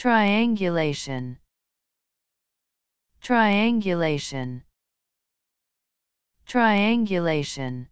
Triangulation Triangulation Triangulation